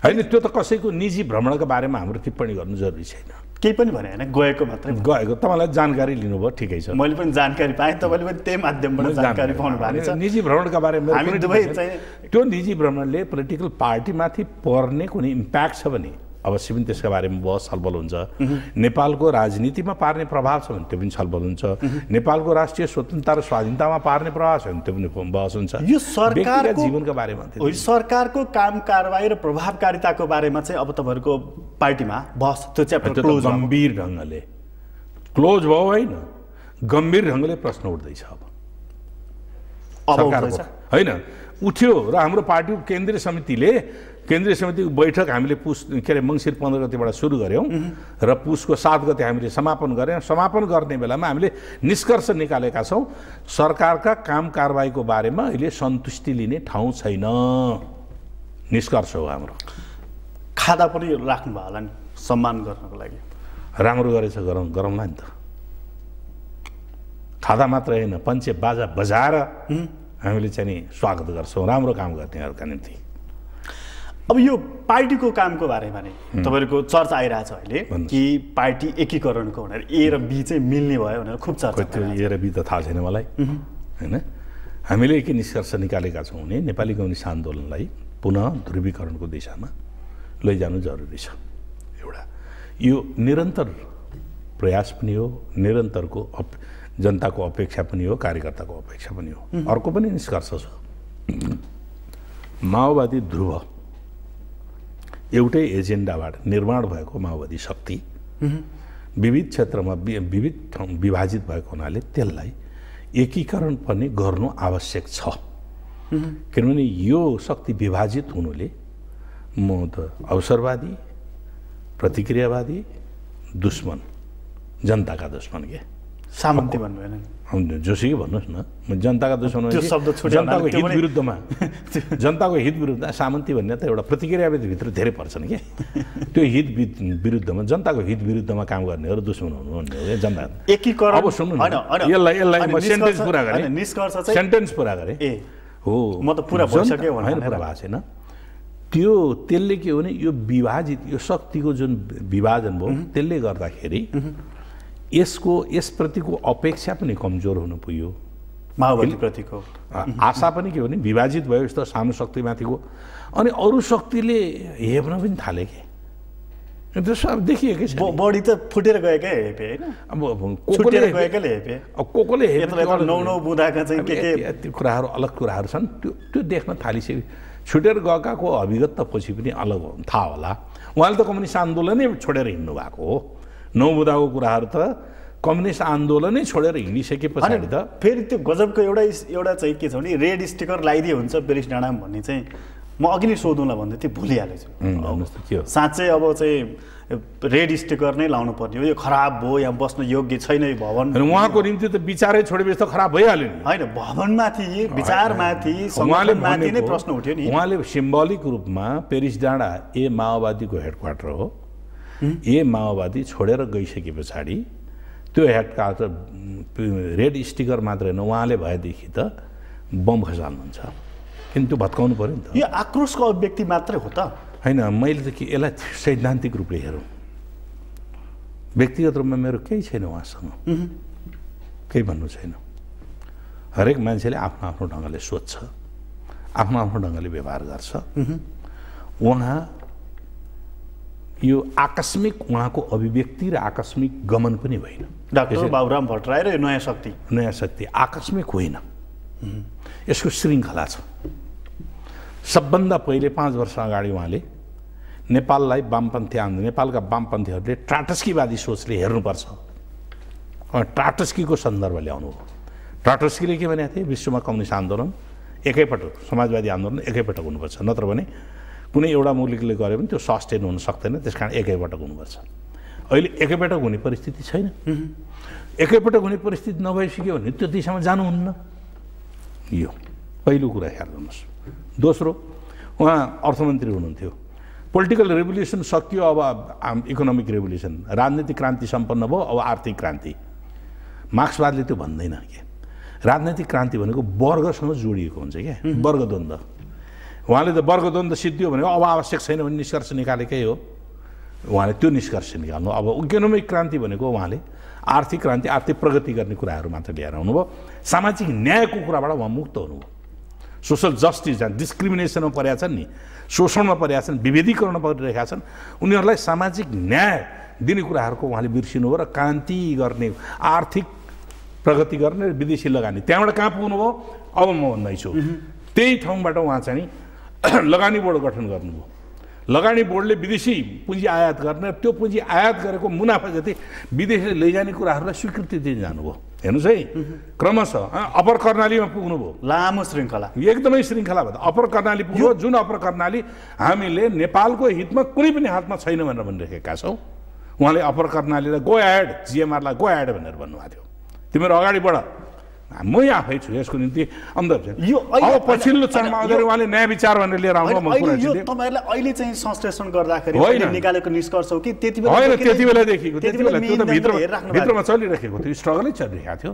होइन त्यो त कसैको निजी भ्रमणको बारेमा हाम्रो टिप्पणी गर्नु जरुरी छैन केही पनि भने होइन गएको मात्रै गएको तपाईँलाई जानकारी लिनुभयो ठिकै छ मैले पनि जानकारी पाएँ तपाईँले पनि त्यही माध्यमबाट जानकारी पाउनु भएको छ निजी भ्रमणका बारेमा हामी दुवै चाहिँ त्यो निजी भ्रमणले पोलिटिकल पार्टीमाथि पर्ने कुनै इम्प्याक्ट छ भने अवश्य पनि त्यसका बारेमा बहुत छलफल हुन्छ नेपालको राजनीतिमा पार्ने प्रभाव छ भने त्यो पनि छलफल हुन्छ नेपालको राष्ट्रिय स्वतन्त्रता र स्वाधीनतामा पार्ने प्रभाव छ भने त्यो पनि बहस हुन्छ यो सरकार जीवनका बारेमा सरकारको काम कारवाही र प्रभावकारिताको बारेमा चाहिँ अब तपाईँहरूको पार्टीमा बहस त्यो च्याप्टर गम्भीर ढङ्गले क्लोज भयो होइन गम्भीर ढङ्गले प्रश्न उठ्दैछ अब होइन उठ्यो र हाम्रो पार्टीको केन्द्रीय समितिले केन्द्रीय समितिको बैठक हामीले पुस के अरे मङ्सिर पन्ध्र गतिबाट सुरु गऱ्यौँ र पुसको सात गते हामीले समापन गऱ्यौँ समापन गर्ने बेलामा हामीले निष्कर्ष निकालेका छौँ सरकारका काम कारवाहीको बारेमा अहिले सन्तुष्टि लिने ठाउँ छैन निष्कर्ष हो हाम्रो खादा पनि राख्नुभयो होला नि सम्मान गर्नको लागि राम्रो गरेछ गरौँ गरौँला नि त खादा मात्र होइन पञ्चे बाजा बजाएर हामीले चाहिँ नि स्वागत गर्छौँ राम्रो काम गर्नेहरूका निम्ति अब यो पार्टीको कामको बारेमा नै तपाईँहरूको चर्चा आइरहेछ अहिले कि पार्टी एकीकरणको भनेर ए र बी चाहिँ मिल्ने भयो भनेर खुब चर्चा त्यो ए र बी त थाहा छैन मलाई होइन हामीले के निष्कर्ष निकालेका छौँ भने नेपाली कम्युनिस्ट आन्दोलनलाई पुनः ध्रुवीकरणको दिशामा लैजानु जरुरी छ एउटा यो निरन्तर प्रयास पनि हो निरन्तरको अप जनताको अपेक्षा पनि हो कार्यकर्ताको अपेक्षा पनि हो अर्को पनि निष्कर्ष छ माओवादी ध्रुव एउटै एजेन्डाबाट निर्माण भएको माओवादी शक्ति विविध क्षेत्रमा विविध ठाउँ विभाजित भएको हुनाले त्यसलाई एकीकरण पनि गर्नु आवश्यक छ किनभने यो शक्ति विभाजित हुनुले म त अवसरवादी प्रतिक्रियावादी दुश्मन जनताका दुश्मन के सामन्ती भन्नुभएन जोसुकै भन्नुहोस् न जनताका दुश्मन जनताको हित विरुद्धमा जनताको हित विरुद्ध सामन्ती भन्ने त एउटा प्रतिक्रियाभित्र धेरै पर्छन् कि त्यो हित विरुद्धमा जनताको हित विरुद्धमा काम गर्नेहरू दुश्मन हुनु भन्ने जनता एकीकरण अब सुन्नु यसलाई यसलाई सेन्टेन्स पुरा गरेँ निष्कर्ष सेन्टेन्स पुरा गरेँ ए हो म त पुरा होइन पुरा भएको छैन त्यो त्यसले के हो भने यो विभाजित यो शक्तिको जुन विभाजन भयो त्यसले गर्दाखेरि यसको यसप्रतिको अपेक्षा पनि कमजोर हुनु पुग्यो माओवादीप्रतिको आशा पनि के भने विभाजित भयो यस्तो सानो शक्तिमाथिको अनि अरू शक्तिले हेप्न पनि थाले कि त्यसो अब देखिएकै छ बढी त फुटेर गएकै हेपे होइन अब को कोले त्यो कुराहरू अलग कुराहरू छन् त्यो त्यो देख्न थालिसक्यो छुटेर गएकाको अभिगत त पछि पनि अलग थाहा होला उहाँले त कम्युनिस्ट आन्दोलनै छोडेर हिँड्नु भएको हो नबुदाको कुराहरू त कम्युनिस्ट आन्दोलनै छोडेर हिँडिसके पछाडि त फेरि त्यो गजबको एउटा एउटा चाहिँ के छ भने रेड स्टिकर लगाइदिए हुन्छ पेरिस डाँडामा भन्ने चाहिँ म अघि नै सोधौँला भन्दै थिएँ भुलिहालेछु के साँच्चै अब चाहिँ रेड स्टिकर नै लाउनु पर्ने हो यो खराब भयो यहाँ बस्न योग्य छैन यो भवन उहाँको निम्ति त विचारै छोडेपछि त खराब भइहाल्यो नि होइन भवनमाथि विचारमाथि नै प्रश्न उठ्यो नि उहाँले सिम्बोलिक रूपमा पेरिस डाँडा ए माओवादीको हेडक्वार्टर हो ए माओवादी छोडेर गइसके पछाडि त्यो एक्टका त रेड स्टिकर मात्र होइन उहाँले भएदेखि त बम खसाल्नुहुन्छ किन त्यो भत्काउनु पऱ्यो नि त यो आक्रोशको अभिव्यक्ति मात्रै हो त होइन मैले त कि यसलाई सैद्धान्तिक रूपले हेरौँ व्यक्तिगत रूपमा मेरो केही छैन उहाँसँग केही भन्नु छैन हरेक मान्छेले आफ्नो आफ्नो ढङ्गले सोध्छ आफ्नो आफ्नो ढङ्गले व्यवहार गर्छ उहाँ यो आकस्मिक उहाँको अभिव्यक्ति र आकस्मिक गमन पनि होइन डाक्टर बाबुराम भट्टराई र यो नयाँ शक्ति नयाँ शक्ति आकस्मिक होइन यसको श्रृङ्खला छ सबभन्दा पहिले पाँच वर्ष अगाडि उहाँले नेपाललाई वामपन्थी आन्दोलन नेपालका वामपन्थीहरूले ट्राटस्कीवादी सोचले हेर्नुपर्छ ट्राटस्कीको सन्दर्भ ल्याउनु हो ट्राटस्कीले के भनेको थिए विश्वमा कम्युनिस्ट आन्दोलन एकैपटक समाजवादी आन्दोलन एकैपटक हुनुपर्छ नत्र भने कुनै एउटा मुलुकले गऱ्यो भने त्यो सस्टेन हुन सक्दैन त्यस कारण एकैपटक हुनुपर्छ अहिले एकैपटक हुने परिस्थिति छैन एकैपटक हुने परिस्थिति नभइसक्यो भने त्यो दिशामा जानुहुन्न यो पहिलो कुरा ख्याल गर्नुहोस् दोस्रो उहाँ अर्थमन्त्री हुनुहुन्थ्यो पोलिटिकल रेभोल्युसन सकियो अब इकोनोमिक रेभोल्युसन राजनीतिक क्रान्ति सम्पन्न भयो अब आर्थिक क्रान्ति मार्क्सवादले त्यो भन्दैन के राजनैतिक क्रान्ति भनेको वर्गसँग जोडिएको हुन्छ क्या वर्गद्वन्द्व उहाँले त वर्गद्वन्द सिद्धियो भने अब आवश्यक छैन भने निष्कर्ष निकालेकै हो उहाँले त्यो निष्कर्ष निकाल्नु अब इकोनोमिक क्रान्ति भनेको उहाँले आर्थिक क्रान्ति आर्थिक प्रगति गर्ने कुराहरू मात्र लिएर आउनुभयो सामाजिक न्यायको कुराबाट उहाँ मुक्त हुनुभयो सोसल जस्टिस जहाँ डिस्क्रिमिनेसनमा परेका छन् नि शोषणमा परेका छन् विभेदीकरणमा परिरहेका छन् उनीहरूलाई सामाजिक न्याय दिने कुराहरूको उहाँले बिर्सिनुभयो र क्रान्ति गर्ने आर्थिक प्रगति गर्ने र विदेशी लगानी त्यहाँबाट कहाँ पुग्नुभयो अब म भन्दैछु त्यही ठाउँबाट उहाँ चाहिँ लगानी बोर्ड गठन गर्नुभयो लगानी बोर्डले विदेशी पुँजी आयात गर्ने त्यो पुँजी आयात गरेको मुनाफा जति विदेशले लैजाने कुराहरूलाई स्वीकृति दिन जानुभयो हेर्नुहोस् है क्रमशः अप्पर कर्णालीमा पुग्नुभयो लामो श्रृङ्खला एकदमै श्रृङ्खला भन्दा अप्पर कर्णाली पुग्यो जुन अप्पर कर्णाली हामीले नेपालको हितमा कुनै पनि हातमा छैन भनेर भनिरहेका छौँ उहाँले अप्पर कर्णालीलाई गो एड जिएमआरलाई गो एड भनेर भन्नुभएको थियो तिमीहरू अगाडि बढ म आफै छु यसको निम्ति अन्धर यो पछिल्लो चरणमा अगाडि उहाँले नयाँ विचार भनेर लिएर आउनु तपाईँहरूलाई यो अहिले चाहिँ संश्लेषण गर्दाखेरि होइन निकालेको निष्कर्ष हो कि त्यति बेला होइन त्यति बेलादेखिको त्यति बेला त्यो त भित्र भित्रमा चलिरहेको थियो स्ट्रगलै चलिरहेको थियो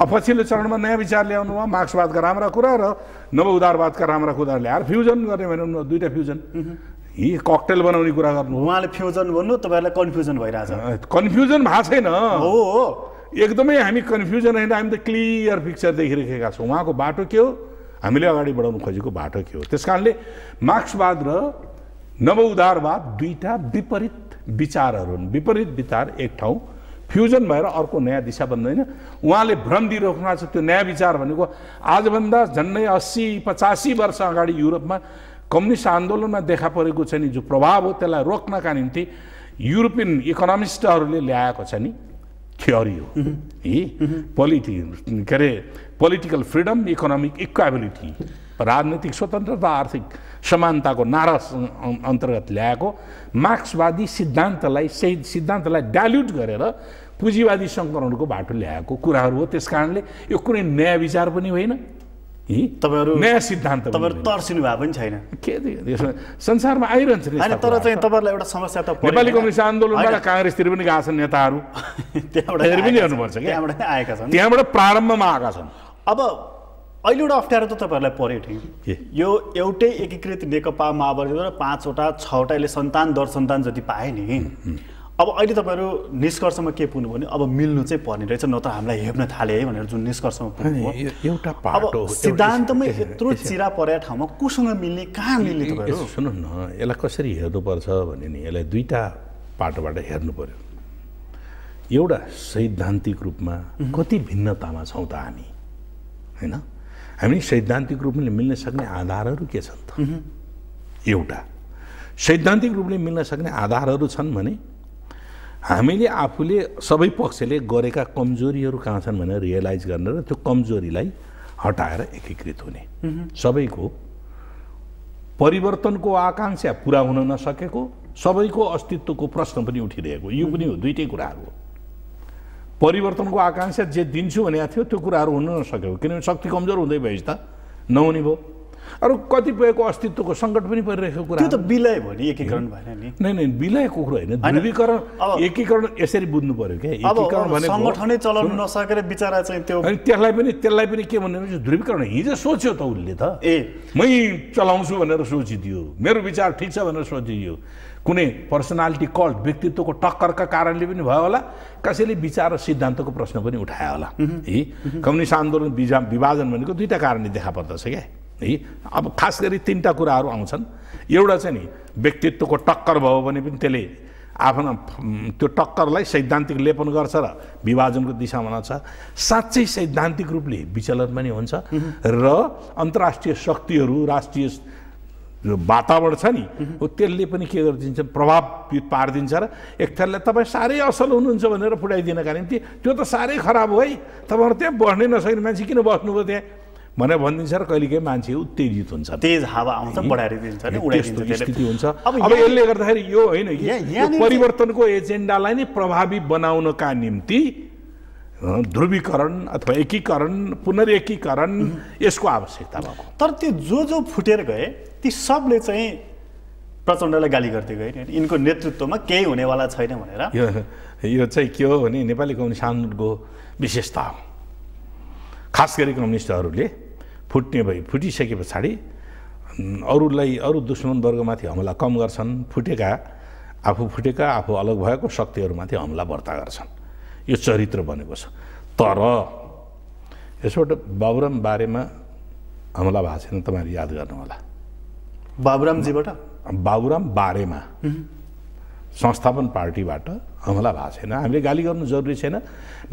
अब पछिल्लो चरणमा नयाँ विचार ल्याउनु भयो मार्क्सवादका राम्रा कुरा र नव उदारवादका राम्रा कुरा ल्याएर फ्युजन गर्ने भने दुइटा फ्युजन यी ककटेल बनाउने कुरा गर्नु उहाँले फ्युजन भन्नु तपाईँहरूलाई कन्फ्युजन भइरहेछ कन्फ्युजन भएको छैन हो एकदमै हामी कन्फ्युजन होइन हामी त क्लियर पिक्चर देखिरहेका छौँ उहाँको बाटो के हो हामीले अगाडि बढाउनु खोजेको बाटो के हो त्यस कारणले मार्क्सवाद र नवउदारवाद दुईवटा विपरीत विचारहरू हुन् विपरीत विचार एक ठाउँ फ्युजन भएर अर्को नयाँ दिशा बन्दैन उहाँले भ्रम दिइरहनु भएको छ त्यो नयाँ विचार भनेको आजभन्दा झन्डै अस्सी पचासी वर्ष अगाडि युरोपमा कम्युनिस्ट आन्दोलनमा देखा परेको छ नि जो प्रभाव हो त्यसलाई रोक्नका निम्ति युरोपियन इकोनोमिस्टहरूले ल्याएको छ नि थ्योरी हो है पोलिटि के अरे पोलिटिकल फ्रिडम इकोनोमिक इक्वाबिलिटी राजनीतिक स्वतन्त्रता आर्थिक समानताको नारा अन्तर्गत ल्याएको मार्क्सवादी सिद्धान्तलाई सही सिद्धान्तलाई डाल्युट गरेर पुँजीवादी सङ्कलनको बाटो ल्याएको कुराहरू हो त्यस कारणले यो कुनै नयाँ विचार पनि होइन तपाईँहरू नयाँ सिद्धान्त तपाईँहरू तर्सिनु भएको पनि छैन के संसारमा आइरहन्छ होइन तर चाहिँ तपाईँहरूलाई एउटा समस्या त नेपाली कङ्ग्रेस आन्दोलनबाट काङ्ग्रेसतिर पनि गएका छन् नेताहरू त्यहाँबाट पनि हेर्नुपर्छ त्यहाँबाट आएका छन् त्यहाँबाट प्रारम्भमा आएका छन् अब अहिले एउटा अप्ठ्यारो त तपाईँहरूलाई पऱ्यो ठिक यो एउटै एकीकृत नेकपा माओवादीद्वारा पाँचवटा छवटा यसले सन्तान दर सन्तान जति पाए नि अब अहिले तपाईँहरू निष्कर्षमा के पुग्नु भने अब मिल्नु चाहिँ पर्ने रहेछ न त हामीलाई हेप्न थाले है भनेर जुन निष्कर्षमा पुग्नु एउटा अब सिद्धान्तमै यत्रो चिरा परेको ठाउँमा कोसँग मिल्ने कहाँ मिल्ने तपाईँहरू सुन्नु न यसलाई कसरी हेर्नुपर्छ भने नि यसलाई दुईवटा पाटोबाट हेर्नु पऱ्यो एउटा सैद्धान्तिक रूपमा कति भिन्नतामा छौँ त हामी होइन हामी सैद्धान्तिक रूपले मिल्न सक्ने आधारहरू के छन् त एउटा सैद्धान्तिक रूपले मिल्न सक्ने आधारहरू छन् भने हामीले आफूले सबै पक्षले गरेका कमजोरीहरू कहाँ छन् भनेर रियलाइज गर्न र त्यो कमजोरीलाई हटाएर एकीकृत हुने सबैको परिवर्तनको आकाङ्क्षा पुरा हुन नसकेको सबैको अस्तित्वको प्रश्न पनि उठिरहेको यो पनि हो दुइटै कुराहरू हो परिवर्तनको आकाङ्क्षा जे दिन्छु भनेको थियो त्यो कुराहरू हुन नसकेको किनभने शक्ति कमजोर हुँदै भएपछि त नहुने भयो अरू कतिपयको अस्तित्वको सङ्कट पनि परिरहेको कुरा त विलय भयो एकीकरण भएन नि नै नै विलयको कुरो होइन ध्रुवीकरण एकीकरण यसरी बुझ्नु पर्यो क्या एकीकरण सङ्गठनै चलाउनु नसकेर बिचरा चाहिँ त्यो अनि त्यसलाई पनि त्यसलाई पनि के भन्ने ध्रुवीकरण हिजो सोच्यो त उसले त ए मै चलाउँछु भनेर सोचिदियो मेरो विचार ठिक छ भनेर सोचिदियो कुनै पर्सनालिटी कल्ट व्यक्तित्वको टक्करका कारणले पनि भयो होला कसैले विचार र सिद्धान्तको प्रश्न पनि उठायो होला है कम्युनिस्ट आन्दोलन विभाजन भनेको दुईवटा कारणले देखा पर्दछ क्या है अब खास गरी तिनवटा कुराहरू आउँछन् एउटा चाहिँ नि व्यक्तित्वको टक्कर भयो भने पनि त्यसले आफ्नो त्यो टक्करलाई सैद्धान्तिक लेपन गर्छ र विभाजनको दिशामा छ साँच्चै सैद्धान्तिक रूपले विचलन पनि हुन्छ र अन्तर्राष्ट्रिय शक्तिहरू राष्ट्रिय जो वातावरण छ नि हो त्यसले पनि के गरिदिन्छ प्रभाव पारिदिन्छ र एक थरले तपाईँ साह्रै असल हुनुहुन्छ भनेर फुटाइदिनका निम्ति त्यो त साह्रै खराब हो है तपाईँहरू त्यहाँ बस्नै नसक्ने मान्छे किन बस्नुभयो त्यहाँ भनेर भनिदिन्छ र कहिले कहीँ मान्छे उत्तेजित हुन्छ तेज हावा आउँछ बढाएर हुन्छ अब यसले गर्दाखेरि यो होइन परिवर्तनको एजेन्डालाई नै प्रभावी बनाउनका निम्ति ध्रुवीकरण अथवा एकीकरण पुनरेकीकरण यसको आवश्यकता भएको तर त्यो जो जो फुटेर गए ती सबले चाहिँ प्रचण्डलाई गाली गर्दै गए यिनको नेतृत्वमा केही हुनेवाला छैन भनेर यो यो चाहिँ के हो भने नेपाली कम्युनिस्ट आन्दोलनको विशेषता हो खास गरी कम्युनिस्टहरूले फुट्ने भई फुटिसके पछाडि अरूलाई अरू दुश्मन वर्गमाथि हमला कम गर्छन् फुटेका आफू फुटेका आफू अलग भएको शक्तिहरूमाथि हमला वर्ता गर्छन् यो चरित्र बनेको छ तर यसबाट बाबुराम बारेमा हमला भएको छैन तपाईँहरू याद गर्नुहोला बाबुरामजीबाट बाबुराम बारेमा संस्थापन पार्टीबाट हमला भएको छैन हामीले गाली गर्नु जरुरी छैन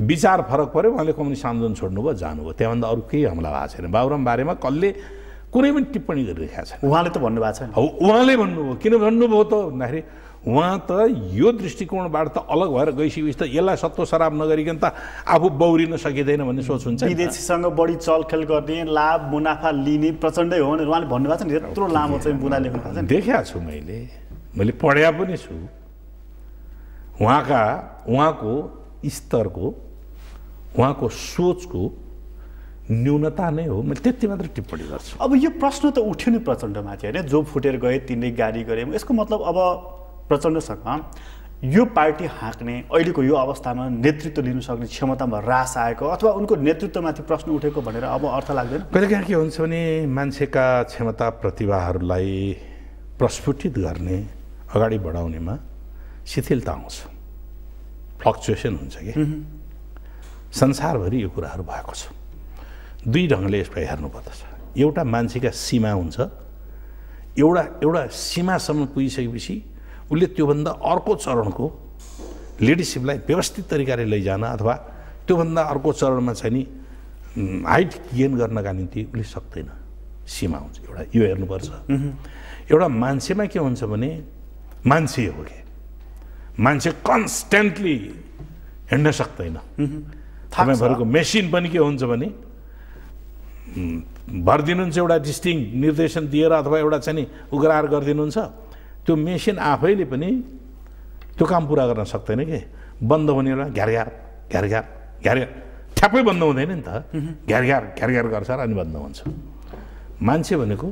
विचार फरक पऱ्यो उहाँले कम्युनिस्ट आन्दोलन छोड्नुभयो जानुभयो त्यहाँभन्दा अरू केही हमला भएको छैन बाबुराम बारेमा कसले कुनै पनि टिप्पणी गरिरहेका छैन उहाँले त भन्नुभएको छ हो उहाँले भन्नुभयो किन भन्नुभयो त भन्दाखेरि उहाँ त यो दृष्टिकोणबाट त अलग भएर गइसकेपछि त यसलाई सत्व सराब नगरिकन त आफू बौरिन सकिँदैन भन्ने सोच हुन्छ विदेशीसँग बढी चलखेल गर्ने लाभ मुनाफा लिने प्रचण्डै हो भनेर उहाँले भन्नुभएको छ नि यत्रो लामो चाहिँ मुना लेख्नु देखाएको छु मैले मैले पढ्या पनि छु उहाँका उहाँको स्तरको उहाँको सोचको न्यूनता नै हो मैले त्यति मात्र टिप्पणी गर्छु अब यो प्रश्न त उठ्यो नि प्रचण्डमाथि होइन जो फुटेर गए तिनले गाली गरे यसको मतलब अब प्रचण्डसँग यो पार्टी हाँक्ने अहिलेको यो अवस्थामा नेतृत्व लिनु सक्ने क्षमतामा रास आएको अथवा उनको नेतृत्वमाथि प्रश्न उठेको भनेर अब अर्थ लाग्दैन कहिलेकाहीँ के हुन्छ भने मान्छेका क्षमता प्रतिभाहरूलाई प्रस्फुटित गर्ने अगाडि बढाउनेमा शिथिलता आउँछ फ्लक्चुएसन हुन्छ कि संसारभरि यो कुराहरू भएको छ दुई ढङ्गले यसलाई हेर्नुपर्दछ एउटा मान्छेका सीमा हुन्छ एउटा एउटा सीमासम्म पुगिसकेपछि उसले त्योभन्दा अर्को चरणको लिडरसिपलाई व्यवस्थित तरिकाले लैजान अथवा त्योभन्दा अर्को चरणमा चाहिँ नि हाइट गेन गर्नका निम्ति उसले सक्दैन सीमा हुन्छ एउटा यो हेर्नुपर्छ एउटा मान्छेमा के हुन्छ भने मान्छे हो कि मान्छे कन्सटेन्टली हिँड्न सक्दैन mm-hmm. तपाईँहरूको मेसिन पनि के हुन्छ भने भरिदिनुहुन्छ एउटा डिस्टिङ निर्देशन दिएर अथवा एउटा चाहिँ नि उग्रार गरिदिनुहुन्छ त्यो मेसिन आफैले पनि त्यो काम पुरा गर्न सक्दैन कि बन्द हुने एउटा घ्यारघ्यार घ्यारघ्यार घ्यार ठ्याप्पै बन्द हुँदैन नि त घ्यारघ्यार mm-hmm. घ्यारघ्यार गर्छ र अनि बन्द हुन्छ मान्छे भनेको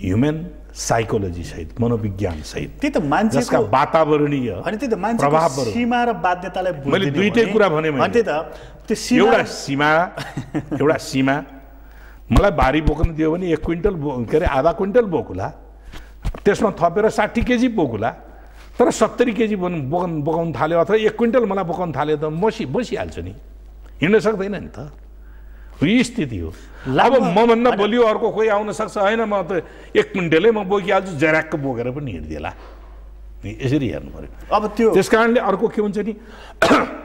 ह्युमेन मनोविज्ञान सहित त्यही त मान्छेका वातावरणीय अनि त्यही त सीमा र बाध्यतालाई मैले दुइटै कुरा भने त्यही त त्यो एउटा सीमा एउटा सीमा मलाई भारी बोक्नु दियो भने एक क्विन्टल बो के अरे आधा क्विन्टल बोकुला त्यसमा थपेर साठी केजी बोकुला तर सत्तरी केजी बोक्नु बोकाउनु बोकाउनु थाल्यो अथवा एक क्विन्टल मलाई बोकाउनु थाल्यो त मसी बसिहाल्छु नि हिँड्न सक्दैन नि त स्थिति हो अब मभन्दा भोलि अर्को कोही आउन सक्छ होइन म त एक क्विन्टलै म बोकिहाल्छु जराक्क बोकेर पनि हिँडिदिएला यसरी हेर्नु पऱ्यो अब त्यो त्यस कारणले अर्को के हुन्छ नि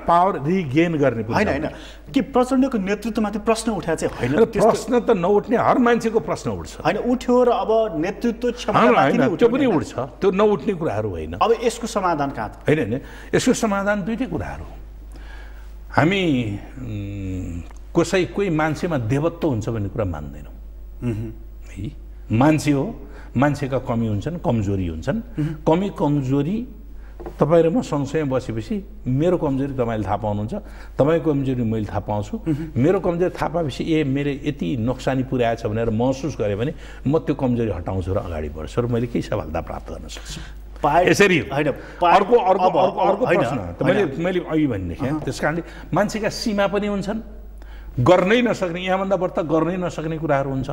पावर रिगेन गर्ने होइन होइन कि प्रचण्डको नेतृत्वमाथि प्रश्न उठाएको चाहिँ होइन प्रश्न त नउठ्ने हर मान्छेको प्रश्न उठ्छ होइन उठ्यो र अब नेतृत्व त्यो पनि उठ्छ त्यो नउठ्ने कुराहरू होइन अब यसको समाधान कहाँ होइन होइन यसको समाधान दुइटै कुराहरू हामी कसै कोही मान्छेमा देवत्व हुन्छ भन्ने कुरा मान्दैनौँ है मान्छे हो मान्छेका कमी हुन्छन् कमजोरी हुन्छन् कमी कमजोरी तपाईँ र म सँगसँगै बसेपछि मेरो कमजोरी तपाईँले थाहा पाउनुहुन्छ तपाईँको कमजोरी मैले थाहा पाउँछु मेरो कमजोरी थाहा पाएपछि ए मेरो यति नोक्सानी पुर्याएछ भनेर महसुस गरेँ भने म त्यो कमजोरी हटाउँछु र अगाडि बढ्छु र मैले केही सफलता प्राप्त गर्न सक्छु यसरी अर्को अर्को अर्को अर्को मैले मैले अघि भनेदेखि त्यस कारणले मान्छेका सीमा पनि हुन्छन् गर्नै नसक्ने यहाँभन्दा बढ्ता गर्नै नसक्ने कुराहरू हुन्छ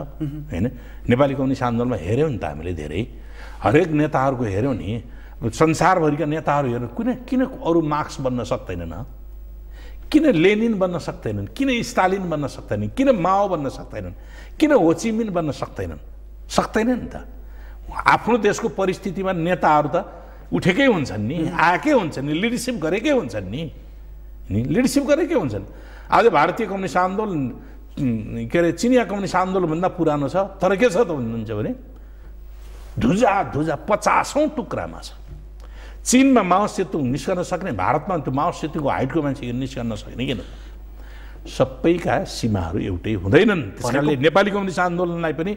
होइन नेपाली कम्युनिस्ट आन्दोलनमा हेऱ्यौँ नि त हामीले धेरै हरेक नेताहरूको हेऱ्यौँ नि संसारभरिका नेताहरू हेर्नु कुन किन अरू मार्क्स बन्न सक्दैनन् किन लेनिन बन्न सक्दैनन् किन स्टालिन बन्न सक्दैनन् किन माओ बन्न सक्दैनन् किन होचिमिन बन्न सक्दैनन् सक्दैनन् नि त आफ्नो देशको परिस्थितिमा नेताहरू त उठेकै हुन्छन् नि आएकै हुन्छन् नि लिडरसिप गरेकै हुन्छन् नि लिडरसिप गरेकै हुन्छन् आज भारतीय कम्युनिस्ट आन्दोलन के अरे चिनिया कम्युनिस्ट आन्दोलनभन्दा पुरानो छ तर के छ त भन्नुहुन्छ भने धुजा धुजा पचासौँ टुक्रामा छ चिनमा माओ सेतु निस्कन सक्ने भारतमा त्यो माओ सेतुको हाइटको मान्छे निस्कन सक्ने किन सबैका सीमाहरू एउटै हुँदैनन् त्यस कारणले नेपाली कम्युनिस्ट आन्दोलनलाई पनि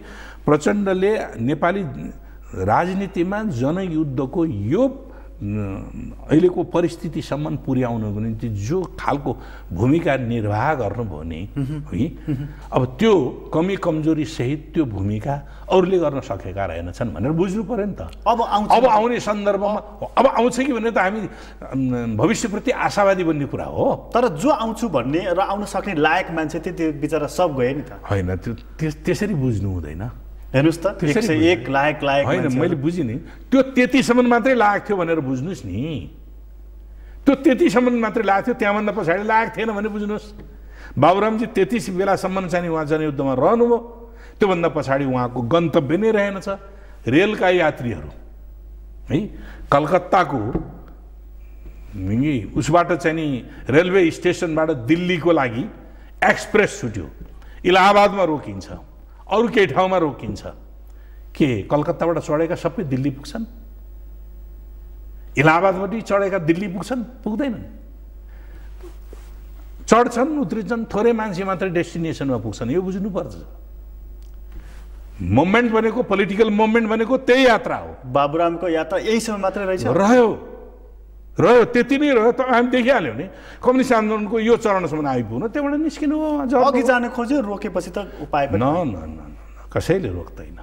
प्रचण्डले नेपाली राजनीतिमा जनयुद्धको यो अहिलेको परिस्थितिसम्म पुर्याउनको निम्ति जो खालको भूमिका निर्वाह गर्नुभयो नि है अब त्यो कमी कमजोरी सहित त्यो भूमिका अरूले गर्न सकेका रहेनछन् भनेर बुझ्नु पऱ्यो नि त अब आउँछ अब आउने सन्दर्भमा अब आउँछ कि भने त हामी भविष्यप्रति आशावादी बन्ने कुरा हो तर जो आउँछु भन्ने र आउन सक्ने लायक मान्छे त्यो बिचरा सब गए नि त होइन त्यो त्यसरी बुझ्नु हुँदैन हेर्नुहोस् त एक सय एक लायक लायक होइन मैले बुझेँ नि त्यो त्यतिसम्म मात्रै लागेको थियो भनेर बुझ्नुहोस् नि त्यो त्यतिसम्म मात्रै लागेको थियो त्यहाँभन्दा पछाडि लागेको थिएन भने बुझ्नुहोस् बाबुरामजी त्यतिस बेलासम्म चाहिँ उहाँ जनयुद्धमा रहनुभयो त्योभन्दा पछाडि उहाँको गन्तव्य नै रहेनछ रेलका यात्रीहरू है कलकत्ताको उसबाट चाहिँ नि रेलवे स्टेसनबाट दिल्लीको लागि एक्सप्रेस छुट्यो इलाहाबादमा रोकिन्छ अरू केही ठाउँमा रोकिन्छ के कलकत्ताबाट चढेका सबै दिल्ली पुग्छन् इलाहाबादबाट चढेका दिल्ली पुग्छन् पुग्दैनन् चढ्छन् उत्रिन्छन् थोरै मान्छे मात्रै डेस्टिनेसनमा पुग्छन् यो बुझ्नुपर्छ मुभमेन्ट भनेको पोलिटिकल मुभमेन्ट भनेको त्यही यात्रा हो बाबुरामको यात्रा यही समय मात्रै रहेछ रह्यो रह्यो त्यति नै रह्यो त हामी देखिहाल्यौँ नि कम्युनिस्ट आन्दोलनको यो चरणसम्म आइपुग्नु त्यहाँबाट निस्किनु हो अघि जान खोज्यो रोकेपछि त उपाय न न न कसैले रोक्दैन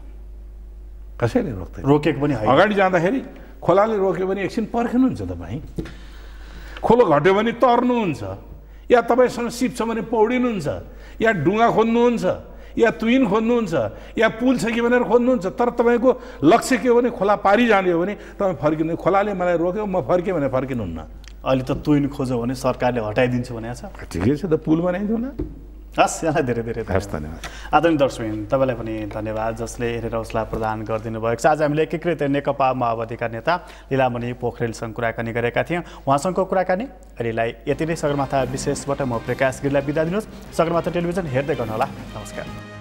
कसैले रोक्दैन रोकेको पनि अगाडि जाँदाखेरि खोलाले रोक्यो भने एकछिन पर्खिनुहुन्छ तपाईँ खोलो घट्यो भने तर्नुहुन्छ या तपाईँसँग सिप छ भने पौडिनुहुन्छ या ढुङ्गा खोज्नुहुन्छ या तुइन खोज्नुहुन्छ या पुल छ कि भनेर खोज्नुहुन्छ तर तपाईँको लक्ष्य के हो भने खोला पारिजाने हो भने तपाईँ फर्किनु खोलाले मलाई रोक्यो म फर्केँ भने फर्किनुहुन्न अहिले त तुइन खोज्यो भने सरकारले हटाइदिन्छु भनेको छ ठिकै छ त पुल न हस् यहाँलाई धेरै धेरै हस् धन्यवाद आदरणीय दर्शन तपाईँलाई पनि धन्यवाद जसले हेरेर उसलाई प्रदान गरिदिनु भएको छ आज हामीले एकीकृत नेकपा माओवादीका नेता लीलामणि पोखरेलसँग कुराकानी गरेका थियौँ उहाँसँगको कुराकानी अहिलेलाई यति नै सगरमाथा विशेषबाट म प्रकाश गिरीलाई बिदा दिनुहोस् सगरमाथा टेलिभिजन हेर्दै गर्नुहोला नमस्कार